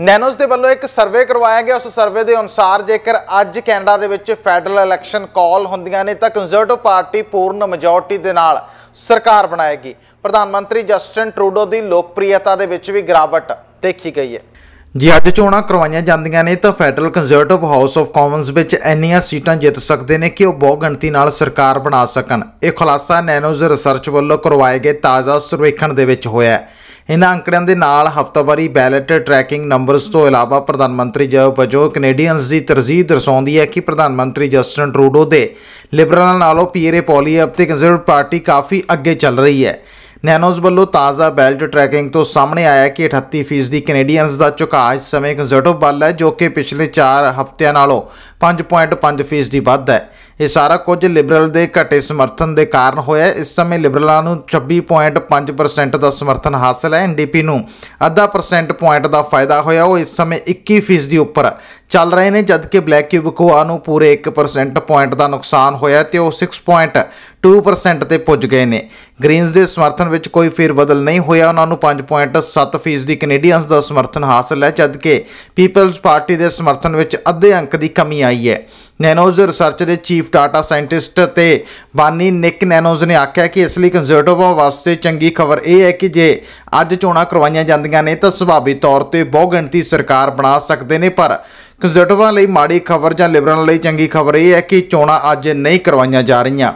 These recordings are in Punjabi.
ਨੈਨੋਸ ਦੇ ਵੱਲੋਂ ਇੱਕ ਸਰਵੇ ਕਰਵਾਇਆ ਗਿਆ ਉਸ ਸਰਵੇ ਦੇ ਅਨੁਸਾਰ ਜੇਕਰ ਅੱਜ ਕੈਨੇਡਾ ਦੇ ਵਿੱਚ ਫੈਡਰਲ ਇਲੈਕਸ਼ਨ ਕਾਲ ਹੁੰਦੀਆਂ ਨੇ ਤਾਂ ਕੰਜ਼ਰਵੇਟਿਵ ਪਾਰਟੀ ਪੂਰਨ ਮੈਜੋਰਟੀ ਦੇ ਨਾਲ ਸਰਕਾਰ ਬਣਾਏਗੀ ਪ੍ਰਧਾਨ ਮੰਤਰੀ ਜਸਟਨ ਟਰੂਡੋ ਦੀ ਲੋਕਪ੍ਰਿਅਤਾ ਦੇ ਵਿੱਚ ਵੀ ਗਿਰਾਵਟ ਦੇਖੀ ਗਈ ਹੈ ਜੇ ਅੱਜ ਚੋਣਾਂ ਕਰਵਾਈਆਂ ਜਾਂਦੀਆਂ ਨੇ ਤਾਂ federal conservative house of commons ਵਿੱਚ ਇੰਨੀਆਂ ਸੀਟਾਂ ਜਿੱਤ ਸਕਦੇ ਨੇ ਕਿ ਉਹ ਬਹੁ ਗਿਣਤੀ ਨਾਲ ਸਰਕਾਰ ਬਣਾ ਸਕਣ ਇਹ ਖੁਲਾਸਾ ਨੈਨੋਜ਼ ਰਿਸਰਚ ਵੱਲੋਂ ਕਰਵਾਏ ਗਏ ਤਾਜ਼ਾ ਸਰਵੇਖਣ ਦੇ ਵਿੱਚ ਹੋਇਆ ਹੈ ਇਹਨਾਂ ਅੰਕੜਿਆਂ ਦੇ ਨਾਲ ਹਫ਼ਤਾਵਾਰੀ ਬੈਲਟ ਟਰੈਕਿੰਗ ਨੰਬਰਸ ਤੋਂ ਇਲਾਵਾ ਪ੍ਰਧਾਨ ਮੰਤਰੀ ਜੋ ਬਜੋ ਕੈਨੇਡੀਅਨਸ ਦੀ ਤਰਜੀਹ ਦਰਸਾਉਂਦੀ ਹੈ ਕਿ ਪ੍ਰਧਾਨ ਮੰਤਰੀ ਜਸਟਨ ਟਰੂਡੋ ਦੇ ਲਿਬਰਲ ਨਾਲੋਂ ਪੀਰੇ ਪੋਲੀ ਅਤੇ ਕੰਜ਼ਰਵ ਪਾਰਟੀ ਕਾਫੀ ਅੱਗੇ ਚੱਲ ਰਹੀ ਹੈ ਨੈਨੋਜ਼ ਵੱਲੋਂ ਤਾਜ਼ਾ ਬੈਲਟ ਟਰੈਕਿੰਗ ਤੋਂ ਸਾਹਮਣੇ ਆਇਆ ਕਿ 38% ਦੀ ਕੈਨੇਡੀਅਨਸ ਦਾ ਝੁਕਾਅ ਇਸ ਸਮੇਂ ਕੰਜ਼ਰਵ ਵੱਲ ਹੈ ਜੋ ਕਿ ਪਿਛਲੇ 4 ਹਫ਼ਤਿਆਂ ਨਾਲੋਂ 5.5% ਦੀ ਵੱਧ ਹੈ ਇਹ ਸਾਰਾ ਕੁਝ ਲਿਬਰਲ ਦੇ ਘਟੇ ਸਮਰਥਨ ਦੇ ਕਾਰਨ ਹੋਇਆ ਇਸ ਸਮੇਂ ਲਿਬਰਲਾਂ ਨੂੰ 26.5% ਦਾ ਸਮਰਥਨ ਹਾਸਲ ਹੈ ਐਨਡੀਪੀ ਨੂੰ ਅੱਧਾ ਪਰਸੈਂਟ ਪੁਆਇੰਟ ਦਾ ਫਾਇਦਾ ਹੋਇਆ ਉਹ ਇਸ ਸਮੇਂ 21% ਦੇ ਉੱਪਰ ਚੱਲ ਰਹੇ ਨੇ ਜਦ ਕਿ ਬਲੈਕ ਕੋਆ ਨੂੰ ਪੂਰੇ 1% ਪੁਆਇੰਟ ਦਾ ਨੁਕਸਾਨ ਹੋਇਆ ਤੇ ਉਹ 6.2% ਤੇ ਪੁੱਜ ਗਏ ਨੇ ਗ੍ਰੀਨਸ ਦੇ ਸਮਰਥਨ ਵਿੱਚ ਕੋਈ ਫੇਰ ਬਦਲ ਨਹੀਂ ਹੋਇਆ ਉਹਨਾਂ ਨੂੰ 5.7% ਦੀ ਕੈਨੇਡੀਅਨਸ ਦਾ ਸਮਰਥਨ ਹਾਸਲ ਹੈ ਜਦ ਕਿ ਪੀਪਲਜ਼ ਪਾਰਟੀ ਦੇ ਸਮਰਥਨ ਵਿੱਚ ਅੱਧੇ ਅੰਕ ਦੀ ਕਮੀ ਆਈ ਹੈ ਨੈਨੋਜ਼ ਰਿਸਰਚ ਦੇ ਚੀਫ ਡਾਟਾ ਸਾਇੰਟਿਸਟ ਤੇ ਬਾਨੀ ਨਿਕ ਨੈਨੋਜ਼ ਨੇ ਆਖਿਆ ਕਿ ਇਸ ਲਈ ਕੰਜ਼ਰਵੇਟਿਵ ਵਾਸਤੇ ਚੰਗੀ ਖਬਰ ਇਹ ਹੈ ਕਿ ਜੇ ਅੱਜ ਚੋਣਾਂ ਕਰਵਾਈਆਂ ਜਾਂਦੀਆਂ ਨੇ ਤਾਂ ਸੁਭਾਵਿਕ ਤੌਰ ਤੇ ਬਹੁ ਗਿਣਤੀ ਸਰਕਾਰ ਬਣਾ ਸਕਦੇ ਨੇ ਪਰ ਕੰਜ਼ਰਵੇਟਿਵਾਂ ਲਈ ਮਾੜੀ ਖਬਰ ਜਾਂ ਲਿਬਰਲਾਂ ਲਈ ਚੰਗੀ ਖਬਰ ਇਹ ਹੈ ਕਿ ਚੋਣਾਂ ਅੱਜ ਨਹੀਂ ਕਰਵਾਈਆਂ ਜਾ ਰਹੀਆਂ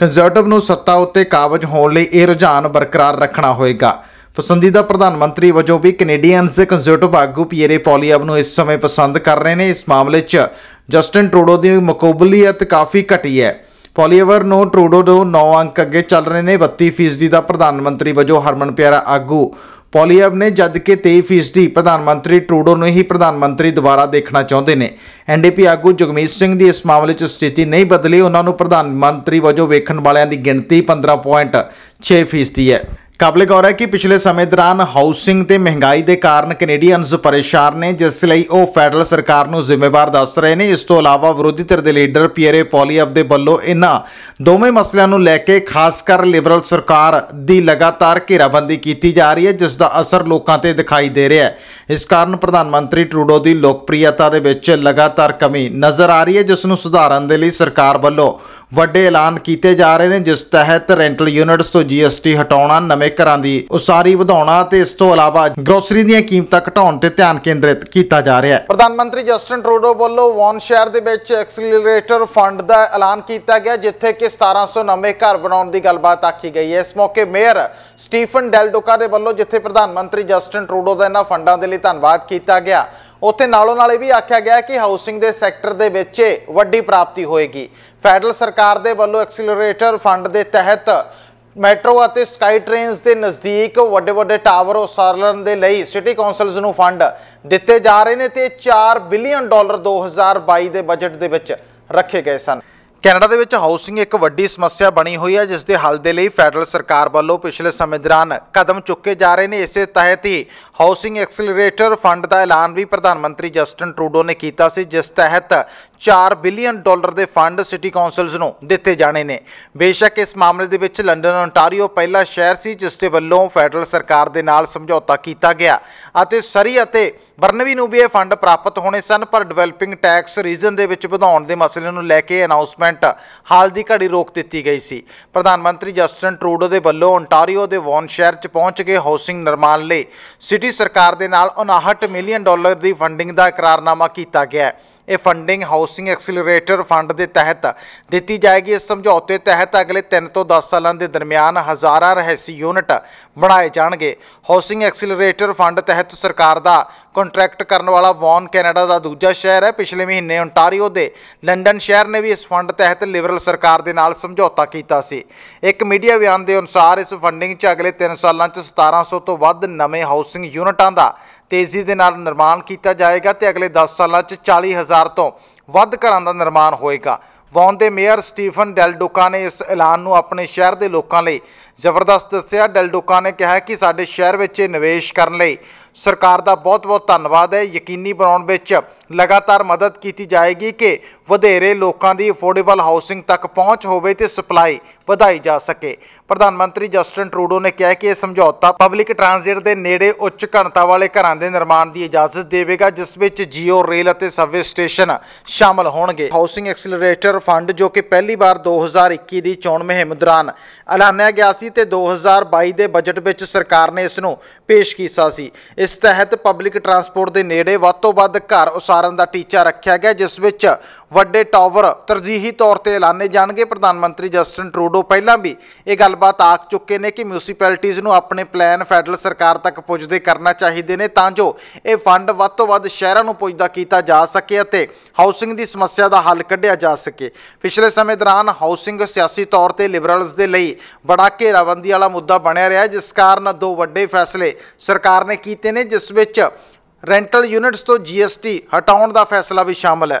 ਕੰਜ਼ਰਵੇਟਿਵ ਨੂੰ ਸੱਤਾ ਉੱਤੇ ਕਾਬਜ ਹੋਣ ਲਈ ਇਹ ਰੁਝਾਨ ਬਰਕਰਾਰ ਰੱਖਣਾ ਹੋਵੇਗਾ ਪਸੰਦੀਦਾ ਪ੍ਰਧਾਨ ਮੰਤਰੀ ਵਜੋਂ ਵੀ ਕੈਨੇਡੀਅਨਸ ਦੇ ਕੰਜ਼ਰਵੇਟਿਵ ਆਗੂ ਪੀਏਰੇ ਪੋਲੀਅਬ ਨੂੰ ਇਸ ਸਮੇਂ ਪਸੰਦ ਕਰ ਰਹੇ ਨੇ ਇਸ ਮਾਮਲੇ 'ਚ ਜਸਟਨ ਟਰੂਡੋ ਦੀ ਮੁਕਬਲੀਅਤ ਕਾਫੀ ਘਟੀ ਹੈ ਪੋਲੀਵਰ ਨੂੰ ਟਰੂਡੋ ਦੇ 9 ਅੰਕ ਅੱਗੇ ਚੱਲ ਰਹੇ ਨੇ 32% ਦਾ ਪ੍ਰਧਾਨ ਮੰਤਰੀ ਵਜੋਂ ਹਰਮਨ ਪਿਆਰਾ ਆਗੂ ਪੋਲੀਵ ਨੇ ਜਦ ਕੇ 23% ਪ੍ਰਧਾਨ ਮੰਤਰੀ ਟਰੂਡੋ ਨੂੰ ਹੀ ਪ੍ਰਧਾਨ ਮੰਤਰੀ ਦੁਬਾਰਾ ਦੇਖਣਾ ਚਾਹੁੰਦੇ ਨੇ ਐਨਡੀਪੀ ਆਗੂ ਜਗਮੀਤ ਸਿੰਘ ਦੀ ਇਸ ਮਾਮਲੇ 'ਚ ਸਥਿਤੀ ਨਹੀਂ ਬਦਲੀ ਉਹਨਾਂ ਨੂੰ ਪ੍ਰਧਾਨ ਮੰਤਰੀ ਵਜੋਂ ਵੇਖਣ ਵਾਲਿਆਂ ਦੀ ਗਿਣਤੀ 15.6% ਹੈ ਕਾਬਲੇ ਗੌਰ ਹੈ ਕਿ ਪਿਛਲੇ ਸਮੇਂ ਦੌਰਾਨ ਹਾਊਸਿੰਗ ਤੇ ਮਹਿੰਗਾਈ ਦੇ ਕਾਰਨ ਕੈਨੇਡੀਅਨਸ ਪਰੇਸ਼ਾਨ ਨੇ ਜਿਸ ਲਈ ਉਹ ਫੈਡਰਲ ਸਰਕਾਰ ਨੂੰ ਜ਼ਿੰਮੇਵਾਰ ਦੱਸ ਰਹੇ ਨੇ ਇਸ ਤੋਂ ਇਲਾਵਾ ਵਿਰੋਧੀ ਧਿਰ ਦੇ ਲੀਡਰ ਪੀਅਰੇ ਪੋਲੀਅਬ ਦੇ ਵੱਲੋਂ ਇਹਨਾਂ ਦੋਵੇਂ ਮਸਲਿਆਂ ਨੂੰ ਲੈ ਕੇ ਖਾਸ ਕਰ ਲਿਬਰਲ ਸਰਕਾਰ ਦੀ ਲਗਾਤਾਰ ਘੇਰਾਬੰਦੀ ਕੀਤੀ ਜਾ ਰਹੀ ਹੈ ਜਿਸ ਦਾ ਅਸਰ ਲੋਕਾਂ ਤੇ ਦਿਖਾਈ ਦੇ ਰਿਹਾ ਹੈ ਇਸ ਕਾਰਨ ਪ੍ਰਧਾਨ ਮੰਤਰੀ ਟਰੂਡੋ ਦੀ ਲੋਕਪ੍ਰਿਅਤਾ ਦੇ ਵਿੱਚ ਲਗਾਤਾਰ ਕਮੀ ਨਜ਼ਰ ਆ ਰਹੀ ਹੈ ਜਿਸ ਨੂੰ ਸੁਧਾਰਨ ਦੇ ਲਈ ਸਰਕਾਰ ਵੱਲੋਂ ਵੱਡੇ ਐਲਾਨ ਕੀਤੇ ਜਾ ਰਹੇ ਨੇ ਜਿਸ ਤਹਿਤ ਰੈਂਟਲ ਯੂਨਿਟਸ ਤੋਂ ਜੀਐਸਟੀ ਹਟਾਉਣਾ ਨਵੇਂ ਘਰਾਂ ਦੀ ਉਸਾਰੀ ਵਧਾਉਣਾ ਤੇ ਇਸ ਤੋਂ ਇਲਾਵਾ ਗਰੋਸਰੀ ਦੀਆਂ ਕੀਮਤਾਂ ਘਟਾਉਣ ਤੇ ਧਿਆਨ ਕੇਂਦਰਿਤ ਕੀਤਾ ਜਾ ਰਿਹਾ ਹੈ ਪ੍ਰਧਾਨ ਮੰਤਰੀ ਜਸਟਨ ਟਰੂਡੋ ਵੱਲੋਂ ਵੌਨ ਸ਼ਹਿਰ ਦੇ ਵਿੱਚ ਐਕਸਲਰੇਟਰ ਫੰਡ ਦਾ ਐਲਾਨ ਕੀਤਾ ਗਿਆ ਜਿੱਥੇ ਕਿ 1700 ਨਵੇਂ ਘਰ ਬਣਾਉਣ ਦੀ ਗੱਲਬਾਤ ਆਖੀ ਗਈ ਹੈ ਇਸ ਮੌਕੇ ਮੇਅਰ ਸਟੀਫਨ ਡੈਲਡੋਕਾ ਦੇ ਵੱਲੋਂ ਜਿੱਥੇ ਪ੍ਰਧਾਨ ਮੰਤਰੀ ਜਸਟਨ ਟਰੂਡੋ ਦਾ ਇਹਨਾਂ ਫੰਡਾਂ ਦੇ ਲਈ ਧੰਨਵਾਦ ਕੀਤਾ ਗਿਆ ਉੱਥੇ ਨਾਲੋਂ ਨਾਲ ਇਹ ਵੀ ਆਖਿਆ ਗਿਆ ਕਿ ਹਾਊਸਿੰਗ ਦੇ ਸੈਕਟਰ ਦੇ ਵਿੱਚ ਵੱਡੀ ਪ੍ਰਾਪਤੀ ਹੋਏਗੀ ਫੈਡਰਲ ਸਰਕਾਰ ਦੇ ਵੱਲੋਂ ਐਕਸੀਲਰੇਟਰ ਫੰਡ ਦੇ ਤਹਿਤ ਮੈਟਰੋ ਅਤੇ ਸਕਾਈ ਟ੍ਰੇਨਸ ਦੇ ਨਜ਼ਦੀਕ ਵੱਡੇ ਵੱਡੇ ਟਾਵਰ ਉਸਾਰਨ ਦੇ ਲਈ ਸਿਟੀ ਕਾਉਂਸਲਸ ਨੂੰ ਫੰਡ ਦਿੱਤੇ ਜਾ ਰਹੇ ਨੇ ਤੇ 4 ਬਿਲੀਅਨ ਡਾਲਰ 2022 ਦੇ ਬਜਟ ਦੇ ਵਿੱਚ ਰੱਖੇ ਗਏ ਸਨ ਕੈਨੇਡਾ ਦੇ ਵਿੱਚ ਹਾਊਸਿੰਗ ਇੱਕ ਵੱਡੀ ਸਮੱਸਿਆ ਬਣੀ ਹੋਈ ਹੈ ਜਿਸ ਦੇ ਹੱਲ ਦੇ ਲਈ ਫੈਡਰਲ ਸਰਕਾਰ ਵੱਲੋਂ ਪਿਛਲੇ ਸਮੇਂ ਦੌਰਾਨ ਕਦਮ ਚੁੱਕੇ ਜਾ ਰਹੇ ਨੇ ਇਸੇ ਤਹਿਤ ਹੀ ਹਾਊਸਿੰਗ ਐਕਸਲਰੇਟਰ ਫੰਡ ਦਾ ਐਲਾਨ ਵੀ ਪ੍ਰਧਾਨ ਮੰਤਰੀ ਜਸਟਨ ਟਰੂਡੋ ਨੇ ਕੀਤਾ ਸੀ ਜਿਸ ਤਹਿਤ 4 ਬਿਲੀਅਨ ਡਾਲਰ ਦੇ ਫੰਡ ਸਿਟੀ ਕਾਉਂਸਲਸ ਨੂੰ ਦਿੱਤੇ ਜਾਣੇ ਨੇ ਬੇਸ਼ੱਕ ਇਸ ਮਾਮਲੇ ਦੇ ਵਿੱਚ ਲੰਡਨ ਓਨਟਾਰੀਓ ਪਹਿਲਾ ਸ਼ਹਿਰ ਸੀ ਜਿਸ ਦੇ ਵੱਲੋਂ ਫੈਡਰਲ ਸਰਕਾਰ ਦੇ ਨਾਲ ਸਮਝੌਤਾ ਕੀਤਾ ਗਿਆ ਅਤੇ ਸਰੀ ਅਤੇ ਬਰਨਵੀ ਨੂੰ ਵੀ ਇਹ ਫੰਡ ਪ੍ਰਾਪਤ ਹੋਣੇ ਸਨ ਪਰ ਡਿਵੈਲਪਿੰਗ ਟੈਕਸ ਰੀਜਨ ਦੇ ਵਿੱਚ ਵਧਾਉਣ ਦੇ ਮਸਲੇ ਨੂੰ ਲੈ ਕੇ ਅਨਾਉਂਸਮੈਂਟ ਹਾਲ ਦੀ ਘੜੀ ਰੋਕ ਦਿੱਤੀ ਗਈ ਸੀ ਪ੍ਰਧਾਨ ਮੰਤਰੀ ਜਸਟਨ ਟਰੂਡੋ ਦੇ ਵੱਲੋਂ ਓਨਟਾਰੀਓ ਦੇ ਵੌਨ ਸ਼ਹਿਰ 'ਚ ਪਹੁੰਚ ਕੇ ਹਾਊਸਿੰਗ ਨਿਰਮਾਣ ਲਈ ਸਿਟੀ ਸਰਕਾਰ ਦੇ ਨਾਲ 59 ਮਿਲੀਅਨ ਡਾਲਰ ਦੀ ਫੰਡਿੰਗ ਦਾ ਇਕਰਾਰਨਾਮਾ ਕੀਤਾ ਗਿਆ ਹੈ ਇਹ ਫੰਡਿੰਗ ਹਾਊਸਿੰਗ ਐਕਸਲਰੇਟਰ ਫੰਡ ਦੇ ਤਹਿਤ ਦਿੱਤੀ ਜਾਏਗੀ ਇਸ ਸਮਝੌਤੇ ਤਹਿਤ ਅਗਲੇ 3 ਤੋਂ 10 ਸਾਲਾਂ ਦੇ ਦਰਮਿਆਨ ਹਜ਼ਾਰਾਂ ਰਹਿਸੀ ਯੂਨਿਟ ਬਣਾਏ ਜਾਣਗੇ ਹਾਊਸਿੰਗ ਐਕਸਲਰੇਟਰ ਫੰਡ ਤਹਿਤ ਸਰਕਾਰ ਦਾ ਕੰਟਰੈਕਟ ਕਰਨ ਵਾਲਾ ਵੌਨ ਕੈਨੇਡਾ ਦਾ ਦੂਜਾ ਸ਼ਹਿਰ ਹੈ ਪਿਛਲੇ ਮਹੀਨੇ ਓਨਟਾਰੀਓ ਦੇ ਲੰਡਨ ਸ਼ਹਿਰ ਨੇ ਵੀ ਇਸ ਫੰਡ ਤਹਿਤ ਲਿਬਰਲ ਸਰਕਾਰ ਦੇ ਨਾਲ ਸਮਝੌਤਾ ਕੀਤਾ ਸੀ ਇੱਕ ਮੀਡੀਆ ਬਿਆਨ ਦੇ ਅਨੁਸਾਰ ਇਸ ਫੰਡਿੰਗ 'ਚ ਅਗਲੇ 3 ਸਾਲਾਂ 'ਚ 1700 ਤੋਂ ਵੱਧ ਨਵੇਂ ਹਾਊਸਿੰਗ ਯੂਨਿਟਾਂ ਦਾ ਤੇਜ਼ੀ ਦੇ ਨਾਲ ਨਿਰਮਾਣ ਕੀਤਾ ਜਾਏਗਾ ਤੇ ਅਗਲੇ 10 ਸਾਲਾਂ 'ਚ 40000 ਤੋਂ ਵੱਧ ਘਰਾਂ ਦਾ ਨਿਰਮਾਣ ਹੋਏਗਾ ਵੌਨ ਦੇ ਮੇਅਰ ਸਟੀਫਨ ਡੈਲਡੋਕਾ ਨੇ ਇਸ ਐਲਾਨ ਨੂੰ ਆਪਣੇ ਸ਼ਹਿਰ ਦੇ ਲੋਕਾਂ ਲਈ ਜ਼ਬਰਦਸਤ ਦੱਸਿਆ ਡੈਲਡੋਕਾ ਨੇ ਕਿਹਾ ਕਿ ਸਾਡੇ ਸ਼ਹਿਰ ਵਿੱਚ ਨਿਵੇਸ਼ ਕਰਨ ਲਈ ਸਰਕਾਰ ਦਾ ਬਹੁਤ-ਬਹੁਤ ਧੰਨਵਾਦ ਹੈ ਯਕੀਨੀ ਬਣਾਉਣ ਵਿੱਚ ਲਗਾਤਾਰ ਮਦਦ ਕੀਤੀ ਜਾਏਗੀ ਕਿ ਵਧੇਰੇ ਲੋਕਾਂ ਦੀ ਅਫੋਰਡੇਬਲ ਹਾਊਸਿੰਗ ਤੱਕ ਪਹੁੰਚ ਹੋਵੇ ਤੇ ਸਪਲਾਈ ਵਧਾਈ ਜਾ ਸਕੇ ਪ੍ਰਧਾਨ ਮੰਤਰੀ ਜਸਟਨ ਟਰੂਡੋ ਨੇ ਕਿਹਾ ਕਿ ਇਹ ਸਮਝੌਤਾ ਪਬਲਿਕ ਟ੍ਰਾਂਜ਼ਿਟ ਦੇ ਨੇੜੇ ਉੱਚ ਘਣਤਾ ਵਾਲੇ ਘਰਾਂ ਦੇ ਨਿਰਮਾਣ ਦੀ ਇਜਾਜ਼ਤ ਦੇਵੇਗਾ ਜਿਸ ਵਿੱਚ ਜੀਓ ਰੇਲ ਅਤੇ ਸਬਵੇ ਸਟੇਸ਼ਨ ਸ਼ਾਮਲ ਹੋਣਗੇ ਹਾਊਸਿੰਗ ਐਕਸਲਰੇਟਰ ਫੰਡ ਜੋ ਕਿ ਪਹਿਲੀ ਵਾਰ 2021 ਦੀ ਚੋਣ ਮਹਿਮ ਦੌਰਾਨ ਐਲਾਨਿਆ ਗਿਆ ਸੀ ਤੇ 2022 ਦੇ ਬਜਟ ਵਿੱਚ ਸਰਕਾਰ ਨੇ ਇਸ ਨੂੰ ਪੇਸ਼ ਕੀਤਾ ਸੀ ਇਸ ਤਹਿਤ ਪਬਲਿਕ ਟਰਾਂਸਪੋਰਟ ਦੇ ਨੇੜੇ ਵੱਧ ਤੋਂ ਵੱਧ ਘਰ ਉਸਾਰਨ ਦਾ ਟੀਚਾ ਰੱਖਿਆ ਗਿਆ ਜਿਸ ਵਿੱਚ ਵੱਡੇ ਟਾਵਰ ਤਰਜੀਹੀ ਤੌਰ ਤੇ ਐਲਾਨੇ ਜਾਣਗੇ ਪ੍ਰਧਾਨ ਮੰਤਰੀ ਜਸਟਨ ਟਰੂਡੋ ਪਹਿਲਾਂ ਵੀ ਇਹ ਗੱਲਬਾਤ ਆਖ ਚੁੱਕੇ ਨੇ ਕਿ ਮਿਊਨਿਸਪੈਲਿਟੀਆਂ ਨੂੰ ਆਪਣੇ ਪਲਾਨ ਫੈਡਰਲ ਸਰਕਾਰ ਤੱਕ ਪੁੱਜਦੇ ਕਰਨਾ ਚਾਹੀਦੇ ਨੇ ਤਾਂ ਜੋ ਇਹ ਫੰਡ ਵੱਧ ਤੋਂ ਵੱਧ ਸ਼ਹਿਰਾਂ ਨੂੰ ਪੁੱਜਦਾ ਕੀਤਾ ਜਾ ਸਕੇ ਅਤੇ ਹਾਊਸਿੰਗ ਦੀ ਸਮੱਸਿਆ ਦਾ ਹੱਲ ਕੱਢਿਆ ਜਾ ਸਕੇ ਪਿਛਲੇ ਸਮੇਂ ਦੌਰਾਨ ਹਾਊਸਿੰਗ ਸਿਆਸੀ ਤੌਰ ਤੇ ਲਿਬਰਲਸ ਦੇ ਲਈ ਬੜਾ ਘੇਰਾਬੰਦੀ ਵਾਲਾ ਮੁੱਦਾ ਬਣਿਆ ਰਿਹਾ ਜਿਸ ਕਾਰਨ ਦੋ ਵੱਡੇ ਫੈਸਲੇ ਸਰਕਾਰ ਨੇ ਕੀਤੇ ਨੇ ਜਿਸ ਵਿੱਚ ਰੈਂਟਲ ਯੂਨਿਟਸ ਤੋਂ ਜੀਐਸਟੀ ਹਟਾਉਣ ਦਾ ਫੈਸਲਾ ਵੀ ਸ਼ਾਮਲ ਹੈ